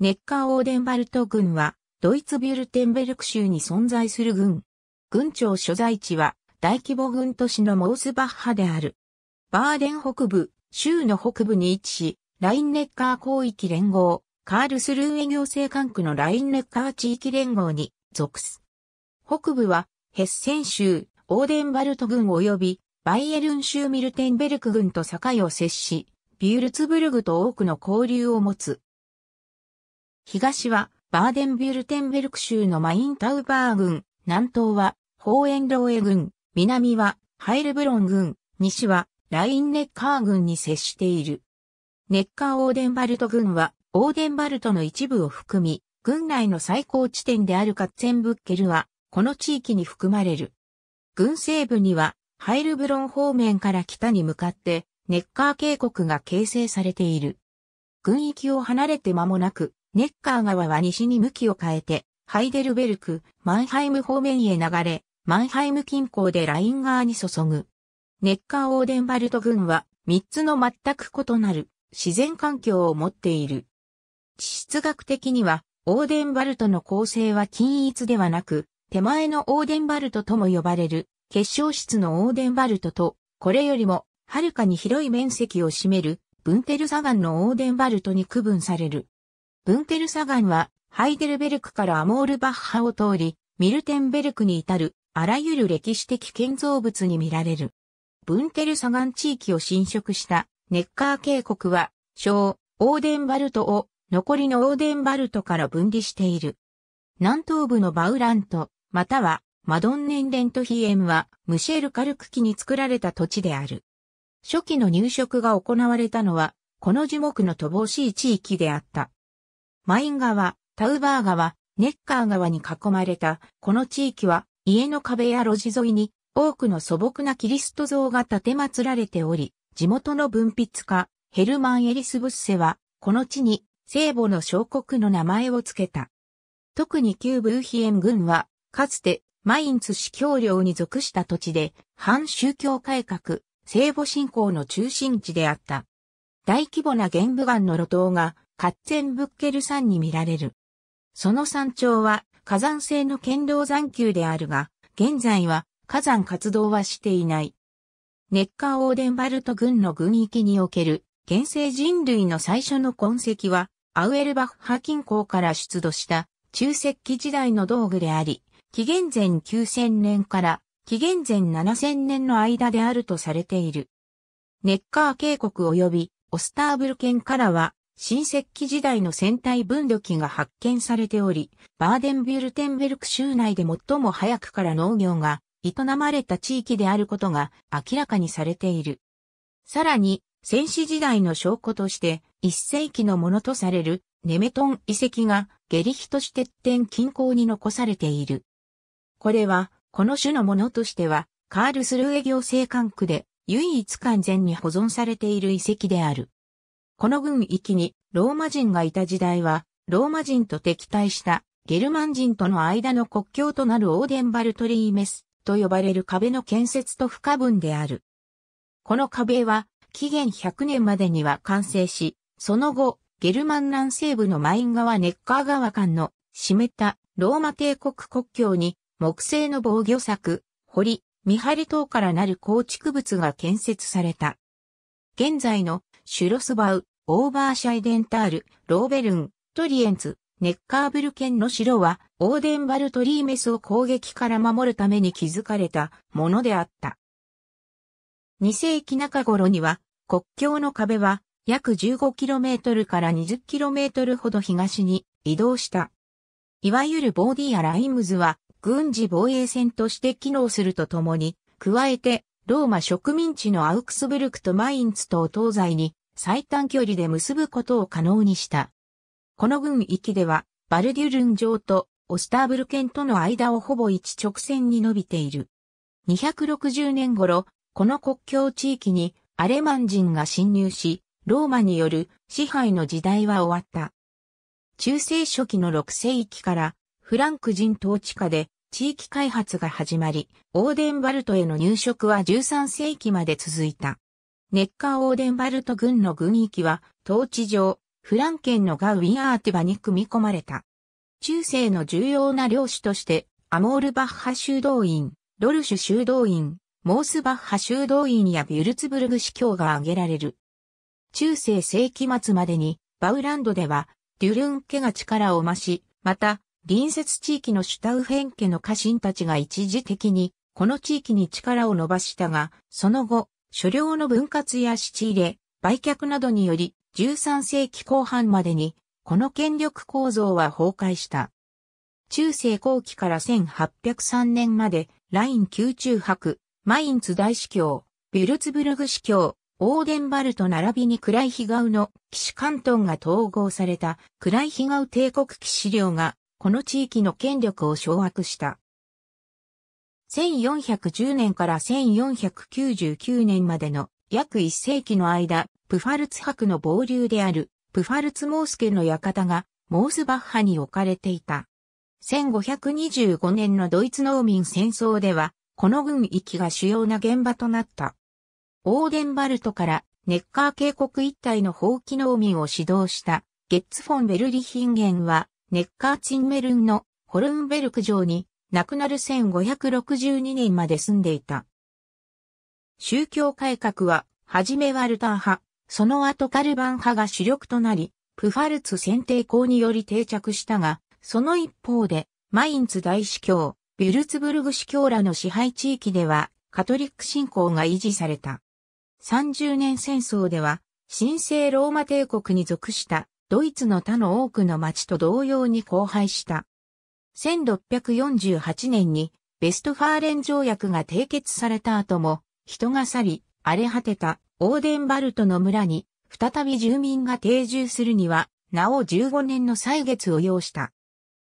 ネッカーオーデンバルト軍は、ドイツビュルテンベルク州に存在する軍。軍庁所在地は、大規模軍都市のモースバッハである。バーデン北部、州の北部に位置し、ラインネッカー広域連合、カールスルーエ行政管区のラインネッカー地域連合に属す。北部は、ヘッセン州、オーデンバルト軍及び、バイエルン州ミルテンベルク軍と境を接し、ビュールツブルグと多くの交流を持つ。東はバーデンビュルテンベルク州のマインタウバー郡、南東はホーエンローエ郡、南はハイルブロン郡、西はラインネッカー郡に接している。ネッカーオーデンバルト郡はオーデンバルトの一部を含み、郡内の最高地点であるカッツェンブッケルはこの地域に含まれる。郡西部にはハイルブロン方面から北に向かってネッカー渓谷が形成されている。軍域を離れて間もなく、ネッカー川は西に向きを変えて、ハイデルベルク、マンハイム方面へ流れ、マンハイム近郊でライン川に注ぐ。ネッカーオーデンバルト群は、三つの全く異なる自然環境を持っている。地質学的には、オーデンバルトの構成は均一ではなく、手前のオーデンバルトとも呼ばれる、結晶質のオーデンバルトと、これよりも、はるかに広い面積を占める、ブンテルサガンのオーデンバルトに区分される。ブンテルサガンは、ハイデルベルクからアモールバッハを通り、ミルテンベルクに至る、あらゆる歴史的建造物に見られる。ブンテルサガン地域を侵食したネッカー渓谷は、小オーデンバルトを残りのオーデンバルトから分離している。南東部のバウラント、またはマドンネンデントヒエンはムシェル・カルク期に作られた土地である。初期の入植が行われたのは、この樹木の乏しい地域であった。マイン川、タウバー川、ネッカー川に囲まれた、この地域は、家の壁や路地沿いに、多くの素朴なキリスト像が建て祀られており、地元の文筆家、ヘルマン・エリスブッセは、この地に、聖母の小国の名前を付けた。特に旧ブーヒエン軍は、かつて、マインツ司教領に属した土地で、反宗教改革、聖母信仰の中心地であった。大規模な玄武岩の路頭がカッツェンブッケル山に見られる。その山頂は火山性の堅牢山丘であるが、現在は火山活動はしていない。ネッカーオーデンバルト軍の軍域における現世人類の最初の痕跡は、アウエルバッハ近郊から出土した中石器時代の道具であり、紀元前9000年から紀元前7000年の間であるとされている。ネッカー渓谷及びオスターブル県からは新石器時代の船体分度器が発見されており、バーデンビュルテンベルク州内で最も早くから農業が営まれた地域であることが明らかにされている。さらに、戦死時代の証拠として、一世紀のものとされるネメトン遺跡がゲリヒトシテッ近郊に残されている。これは、この種のものとしては、カールスルーエ行政管区で唯一完全に保存されている遺跡である。この軍域にローマ人がいた時代は、ローマ人と敵対したゲルマン人との間の国境となるオーデンバルトリーメスと呼ばれる壁の建設と不可分である。この壁は紀元100年までには完成し、その後、ゲルマン南西部のマイン川ネッカー川間の湿ったローマ帝国国境に木製の防御柵、堀、見張り等からなる構築物が建設された。現在のシュロスバウ、オーバーシャイデンタール、ローベルン、トリエンツ、ネッカーブル県の城は、オーデンバルトリーメスを攻撃から守るために築かれたものであった。2世紀中頃には、国境の壁は、約 15km から 20km ほど東に移動した。いわゆるボーディア・ライムズは、軍事防衛線として機能するとともに、加えて、ローマ植民地のアウクスブルクとマインツと東西に最短距離で結ぶことを可能にした。この軍域では、バルデュルン城とオスターブル県との間をほぼ一直線に伸びている。260年頃、この国境地域にアレマン人が侵入し、ローマによる支配の時代は終わった。中世初期の6世紀からフランク人統治下で地域開発が始まり、オーデンバルトへの入植は13世紀まで続いた。ネッカーオーデンバルト軍の軍域は、統治上、フランケンのガウィン・アーティバに組み込まれた。中世の重要な領主として、アモールバッハ修道院、ドルシュ修道院、モースバッハ修道院やビュルツブルグ司教が挙げられる。中世世紀末までに、バウランドでは、デュルン家が力を増し、また、隣接地域のシュタウフェン家の家臣たちが一時的に、この地域に力を伸ばしたが、その後、所領の分割や仕入れ、売却などにより、13世紀後半までに、この権力構造は崩壊した。中世後期から1803年まで、ライン宮中博、マインツ大司教、ビルツブルグ司教、オーデンバルト並びにクライヒガウの騎士関東が統合されたクライヒガウ帝国騎士領がこの地域の権力を掌握した。1410年から1499年までの約1世紀の間、プファルツ博の傍流であるプファルツモースケの館がモースバッハに置かれていた。1525年のドイツ農民戦争では、この軍域が主要な現場となった。オーデンバルトからネッカー渓谷一帯の放棄農民を指導したゲッツフォン・ベルリヒンゲンは、ネッカーチンメルンのホルンベルク城に亡くなる1562年まで住んでいた。宗教改革は、はじめワルター派、その後カルバン派が主力となり、プファルツ選定校により定着したが、その一方で、マインツ大司教、ビュルツブルグ司教らの支配地域では、カトリック信仰が維持された。30年戦争では、神聖ローマ帝国に属したドイツの他の多くの町と同様に荒廃した。1648年にベストファーレン条約が締結された後も、人が去り、荒れ果てたオーデンバルトの村に、再び住民が定住するには、なお15年の歳月を要した。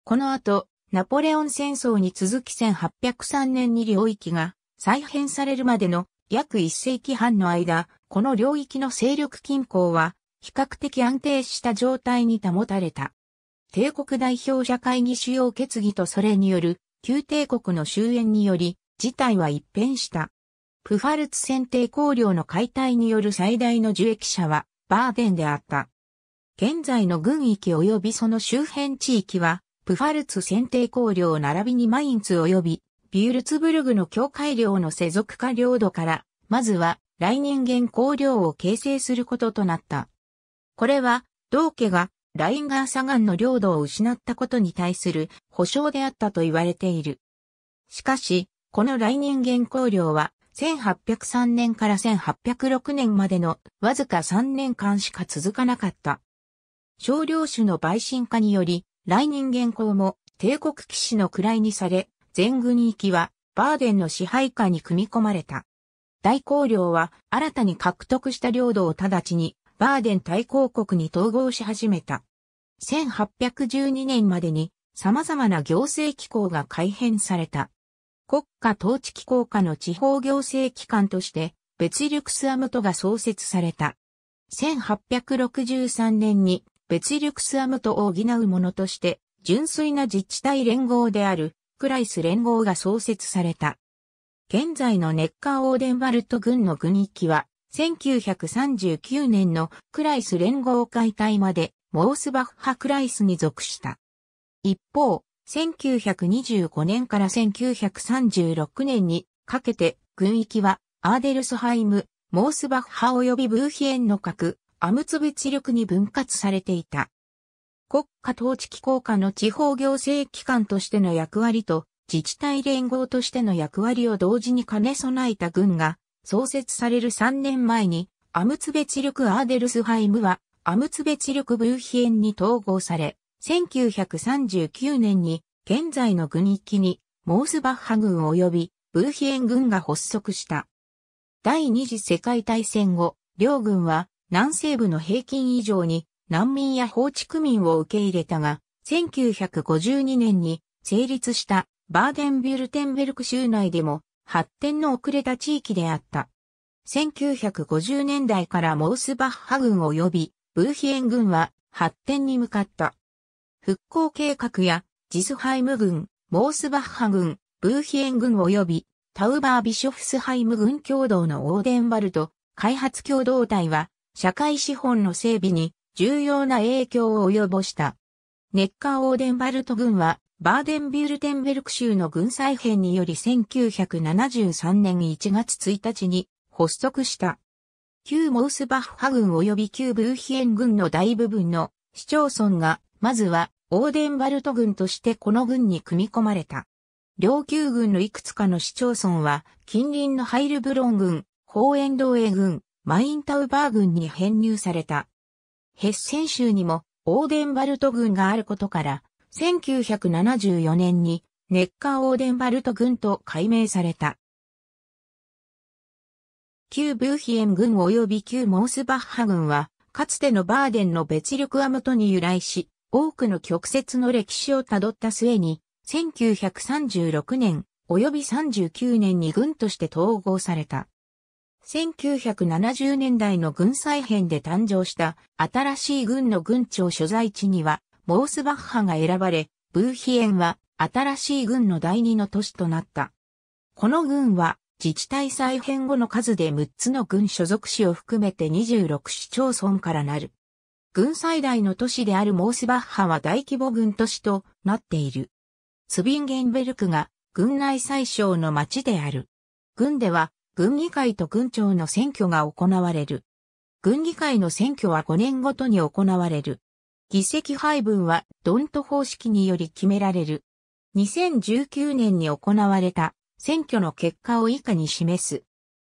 この後、ナポレオン戦争に続き1803年に領域が再編されるまでの約1世紀半の間、この領域の勢力均衡は比較的安定した状態に保たれた。帝国代表者会議主要決議とそれによる旧帝国の終焉により事態は一変した。プファルツ選定公領の解体による最大の受益者はバーデンであった。現在の軍域及びその周辺地域はプファルツ選定公領並びにマインツ及びビュールツブルグの境界領の世俗化領土から、まずは来人間公領を形成することとなった。これは、同家がラインガー砂岩の領土を失ったことに対する保証であったと言われている。しかし、この来人原稿領は、1803年から1806年までのわずか3年間しか続かなかった。少量種の陪審化により、来人原公も帝国騎士の位にされ、全軍行きはバーデンの支配下に組み込まれた。大公領は新たに獲得した領土を直ちにバーデン大公国に統合し始めた。1812年までに様々な行政機構が改編された。国家統治機構下の地方行政機関として、ベツリュクスアムトが創設された。1863年に、ベツリュクスアムトを補うものとして、純粋な自治体連合である、クライス連合が創設された。現在のネッカーオーデンバルト軍の軍域は、1939年のクライス連合解体までモースバッハ・クライスに属した。一方、1925年から1936年にかけて軍域はアーデルスハイム、モースバッハ及びブーヒエンの核、アムツ別地力に分割されていた。国家統治機構下の地方行政機関としての役割と自治体連合としての役割を同時に兼ね備えた軍が創設される3年前にアムツベチアーデルスハイムはアムツベチルクブーヒエンに統合され、1939年に現在の軍域にモースバッハ軍及びブーヒエン軍が発足した。第二次世界大戦後、両軍は南西部の平均以上に難民や放置区民を受け入れたが、1952年に成立したバーデンビュルテンベルク州内でも発展の遅れた地域であった。1950年代からモースバッハ軍及びブーヒエン軍は発展に向かった。復興計画やジスハイム軍、モースバッハ軍、ブーヒエン軍及びタウバービショフスハイム軍共同のオーデンバルト開発共同体は社会資本の整備に重要な影響を及ぼした。ネッカーオーデンバルト軍はバーデンビュルテンベルク州の軍再編により1973年1月1日に発足した。旧モースバッハ軍及び旧ブーヒエン軍の大部分の市町村が、まずはオーデンバルト軍としてこの軍に組み込まれた。両旧軍のいくつかの市町村は、近隣のハイルブロン軍、ホーエンドウー軍、マインタウバー軍に編入された。ヘッセン州にもオーデンバルト軍があることから、1974年にネッカーオーデンバルト軍と改名された。旧ブーヒエン軍及び旧モースバッハ軍は、かつてのバーデンの別力は元に由来し、多くの曲折の歴史をたどった末に、1936年及び39年に軍として統合された。1970年代の軍再編で誕生した新しい軍の軍長所在地には、モースバッハが選ばれ、ブーヒエンは新しい軍の第二の都市となった。この軍は自治体再編後の数で6つの軍所属市を含めて26市町村からなる。軍最大の都市であるモースバッハは大規模軍都市となっている。ツビンゲンベルクが軍内最小の町である。軍では軍議会と軍長の選挙が行われる。軍議会の選挙は5年ごとに行われる。議席配分はドント方式により決められる。2019年に行われた選挙の結果を以下に示す。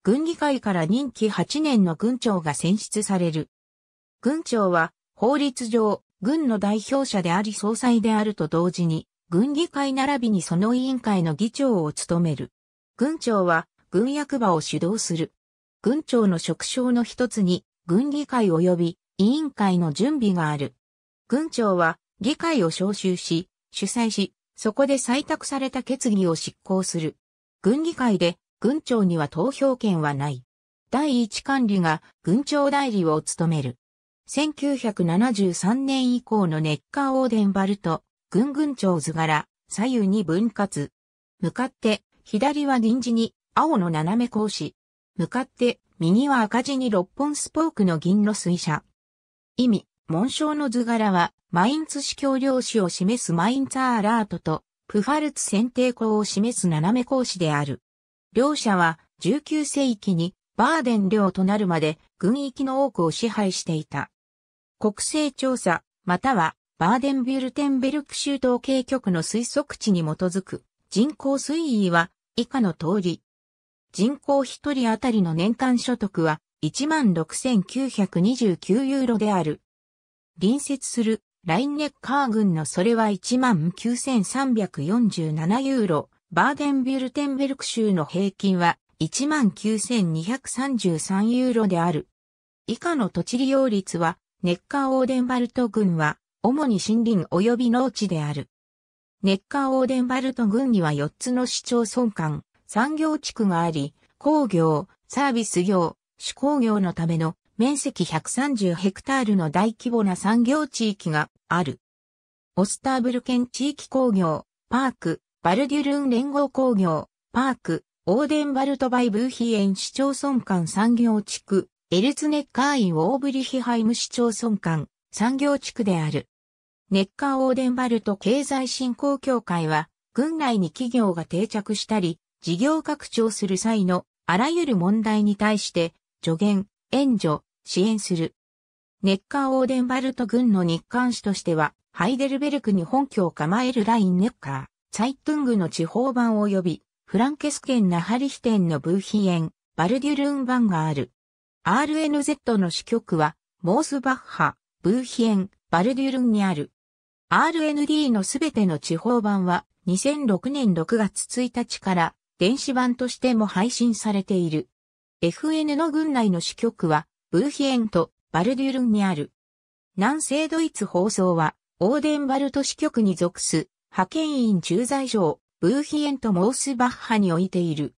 軍議会から任期8年の軍長が選出される。軍長は法律上軍の代表者であり総裁であると同時に軍議会並びにその委員会の議長を務める。軍長は軍役場を主導する。軍長の職掌の一つに軍議会及び委員会の準備がある。軍長は議会を招集し、主催し、そこで採択された決議を執行する。軍議会で軍長には投票権はない。第一管理が軍長代理を務める。1973年以降のネッカーオーデンバルト、軍軍長図柄、左右に分割。向かって、左は臨時に、青の斜め格子。向かって、右は赤字に六本スポークの銀の水車。意味、紋章の図柄は、マインツ市教領主を示すマインツァーラートと、プファルツ選定校を示す斜め格子である。両者は19世紀にバーデン領となるまで軍域の多くを支配していた。国勢調査、またはバーデンビュルテンベルク州統計局の推測値に基づく人口推移は以下の通り。人口1人当たりの年間所得は16,929ユーロである。隣接するラインネッカー郡のそれは19,347ユーロ、バーデンビュルテンベルク州の平均は19,233ユーロである。以下の土地利用率は、ネッカーオーデンバルト郡は、主に森林及び農地である。ネッカーオーデンバルト郡には4つの市町村間、産業地区があり、工業、サービス業、手工業のための面積130ヘクタールの大規模な産業地域がある。オスターブル県地域工業、パーク、バルデュルン連合工業、パーク、オーデンバルトバイブーヒエン市町村間産業地区、エルツネッカーインオーブリヒハイム市町村間産業地区である。ネッカーオーデンバルト経済振興協会は、軍内に企業が定着したり、事業拡張する際のあらゆる問題に対して、助言、援助、支援する。ネッカーオーデンバルト軍の日刊誌としては、ハイデルベルクに本拠を構えるラインネッカー、ツァイトゥングの地方版及び、フランケス県ナハリヒテンのブーヒエン、バルデュルーン版がある。RNZ の支局は、モースバッハ、ブーヒエン、バルデュルンにある。RND のすべての地方版は、2006年6月1日から電子版としても配信されている。FN の軍内の支局はブーヒエント、バルデュルンにある。南西ドイツ放送は、オーデンバルト支局に属す、派遣員駐在所、ブーヒエント・モースバッハに置いている。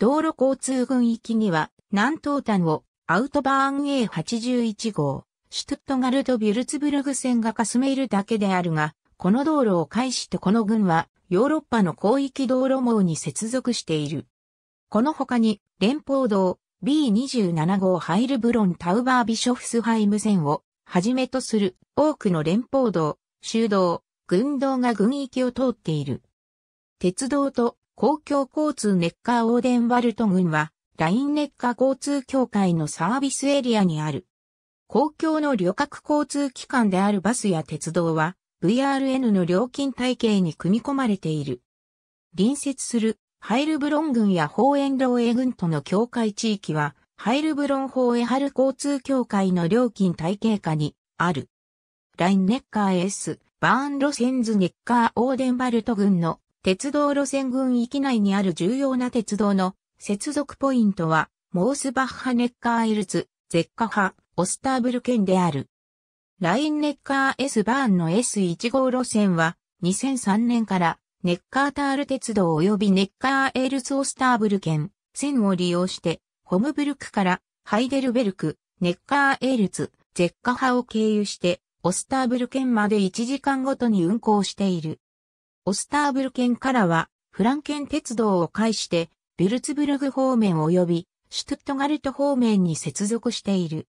道路交通群域には、南東端を、アウトバーン A81 号、シュトットガルト・ビュルツブルグ線がかすめいるだけであるが、この道路を介してこの群は、ヨーロッパの広域道路網に接続している。この他に、連邦道、B27 号ハイルブロンタウバービショフスハイム線をはじめとする多くの連邦道、修道、軍道が軍域を通っている。鉄道と公共交通ネッカーオーデンワルト軍はラインネッカー交通協会のサービスエリアにある。公共の旅客交通機関であるバスや鉄道は VRN の料金体系に組み込まれている。隣接するハイルブロン郡やホーエンローエ郡との境界地域は、ハイルブロン法エハル交通協会の料金体系下にある。ラインネッカー S、バーン路線図ネッカーオーデンバルト郡の鉄道路線群域内にある重要な鉄道の接続ポイントは、モースバッハネッカーエルツ、ゼッカハ、オスターブル県である。ラインネッカー S バーンの S1 号路線は、2003年からネッカータール鉄道及びネッカーエールツオスターブル県、線を利用して、ホムブルクからハイデルベルク、ネッカーエールツ、ゼッカ派を経由して、オスターブル県まで1時間ごとに運行している。オスターブル県からは、フランケン鉄道を介して、ビルツブルグ方面及び、シュトゥットガルト方面に接続している。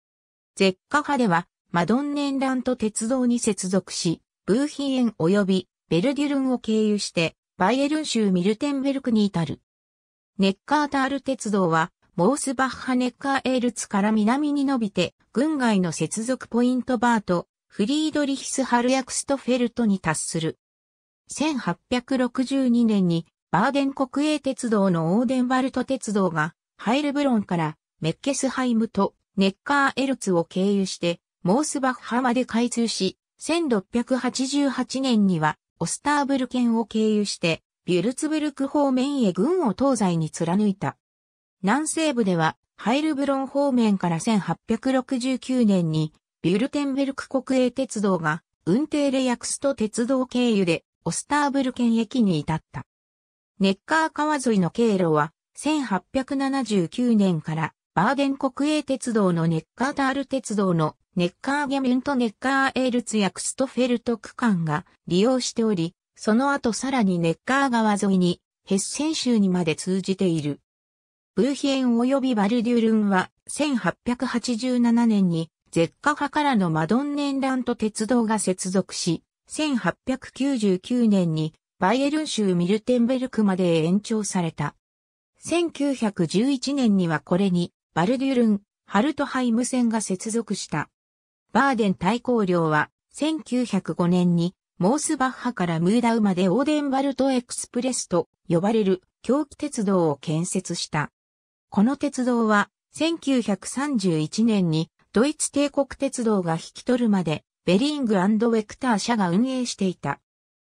ゼッカ派では、マドンネンラント鉄道に接続し、ブーヒエン及びベルデュルンを経由して、バイエルン州ミルテンベルクに至る。ネッカータール鉄道は、モースバッハネッカーエールツから南に伸びて、軍外の接続ポイントバート、フリードリヒスハルヤクストフェルトに達する。1862年に、バーデン国営鉄道のオーデンバルト鉄道が、ハイルブロンからメッケスハイムとネッカーエルツを経由して、モースバッハまで開通し、1688年にはオスターブル県を経由して、ビュルツブルク方面へ軍を東西に貫いた。南西部では、ハイルブロン方面から1869年に、ビュルテンベルク国営鉄道が、運転レヤクスト鉄道経由で、オスターブル県駅に至った。ネッカー川沿いの経路は、1879年からバーデン国営鉄道のネッカータール鉄道のネッカーゲミュントネッカーエールツやクストフェルト区間が利用しており、その後さらにネッカー川沿いにヘッセン州にまで通じている。ブーヒエン及びバルデュルンは1887年にゼッカ派からのマドンネンラント鉄道が接続し、1899年にバイエルン州ミルテンベルクまで延長された。1911年にはこれにバルデュルン、ハルトハイム線が接続した。バーデン大公領は、1905年に、モースバッハからムーダウまでオーデンバルトエクスプレスと呼ばれる狂気鉄道を建設した。この鉄道は、1931年にドイツ帝国鉄道が引き取るまで、ベリングウェクター社が運営していた。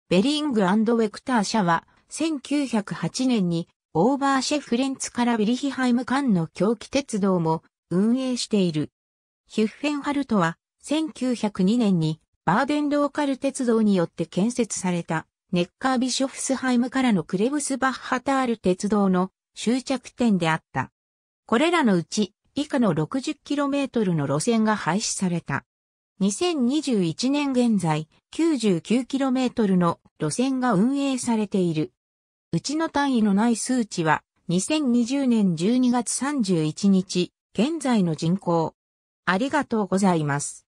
ベリングウェクター社は、1908年にオーバーシェフレンツからビリヒハイム間の狂気鉄道も運営している。ヒュッフェンハルトは1902年にバーデンローカル鉄道によって建設されたネッカービショフスハイムからのクレブスバッハタール鉄道の終着点であった。これらのうち以下の 60km の路線が廃止された。2021年現在 99km の路線が運営されている。うちの単位のない数値は、2020年12月31日、現在の人口。ありがとうございます。